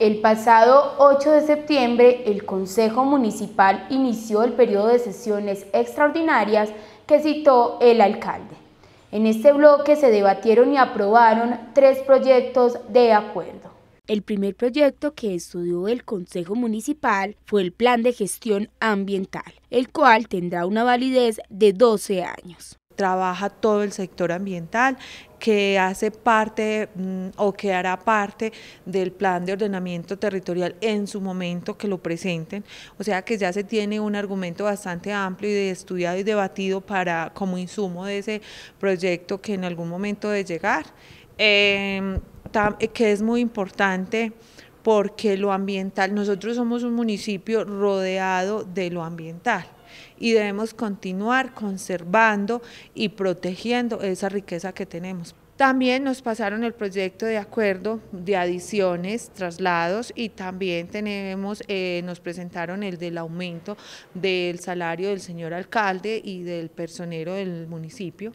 El pasado 8 de septiembre, el Consejo Municipal inició el periodo de sesiones extraordinarias que citó el alcalde. En este bloque se debatieron y aprobaron tres proyectos de acuerdo. El primer proyecto que estudió el Consejo Municipal fue el Plan de Gestión Ambiental, el cual tendrá una validez de 12 años trabaja todo el sector ambiental, que hace parte mm, o que hará parte del plan de ordenamiento territorial en su momento que lo presenten. O sea que ya se tiene un argumento bastante amplio y estudiado y debatido para como insumo de ese proyecto que en algún momento de llegar, em, que es muy importante porque lo ambiental, nosotros somos un municipio rodeado de lo ambiental y debemos continuar conservando y protegiendo esa riqueza que tenemos. También nos pasaron el proyecto de acuerdo de adiciones, traslados y también tenemos, eh, nos presentaron el del aumento del salario del señor alcalde y del personero del municipio.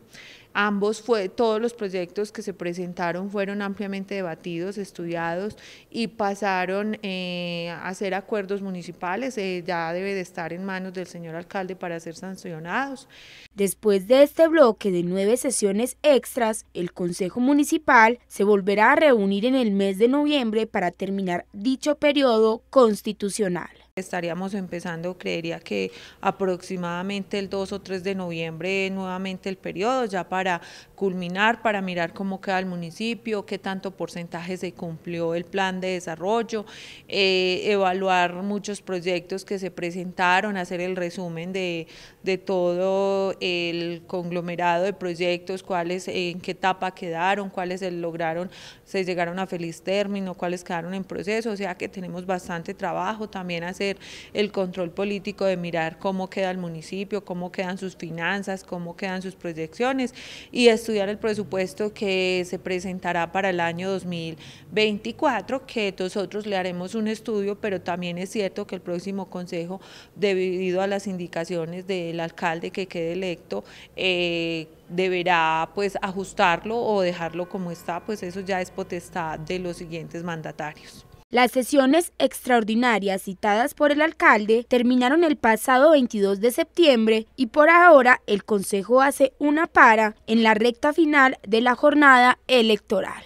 Ambos fue, todos los proyectos que se presentaron fueron ampliamente debatidos, estudiados y pasaron eh, a ser acuerdos municipales. Eh, ya debe de estar en manos del señor alcalde para ser sancionados. Después de este bloque de nueve sesiones extras, el Consejo Municipal se volverá a reunir en el mes de noviembre para terminar dicho periodo constitucional. Estaríamos empezando, creería que aproximadamente el 2 o 3 de noviembre nuevamente el periodo, ya para culminar, para mirar cómo queda el municipio, qué tanto porcentaje se cumplió el plan de desarrollo, eh, evaluar muchos proyectos que se presentaron, hacer el resumen de, de todo el conglomerado de proyectos, cuáles, en qué etapa quedaron, cuáles se lograron, se llegaron a feliz término, cuáles quedaron en proceso, o sea que tenemos bastante trabajo también hacer el control político de mirar cómo queda el municipio, cómo quedan sus finanzas, cómo quedan sus proyecciones y estudiar el presupuesto que se presentará para el año 2024, que nosotros le haremos un estudio, pero también es cierto que el próximo consejo, debido a las indicaciones del alcalde que quede electo, eh, deberá pues ajustarlo o dejarlo como está, pues eso ya es potestad de los siguientes mandatarios. Las sesiones extraordinarias citadas por el alcalde terminaron el pasado 22 de septiembre y por ahora el Consejo hace una para en la recta final de la jornada electoral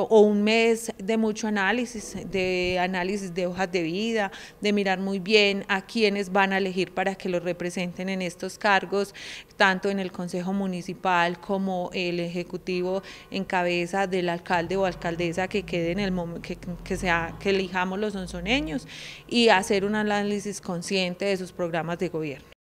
o un mes de mucho análisis, de análisis de hojas de vida, de mirar muy bien a quienes van a elegir para que los representen en estos cargos, tanto en el Consejo Municipal como el Ejecutivo en cabeza del alcalde o alcaldesa que quede en el que, que, sea, que elijamos los onzoneños y hacer un análisis consciente de sus programas de gobierno.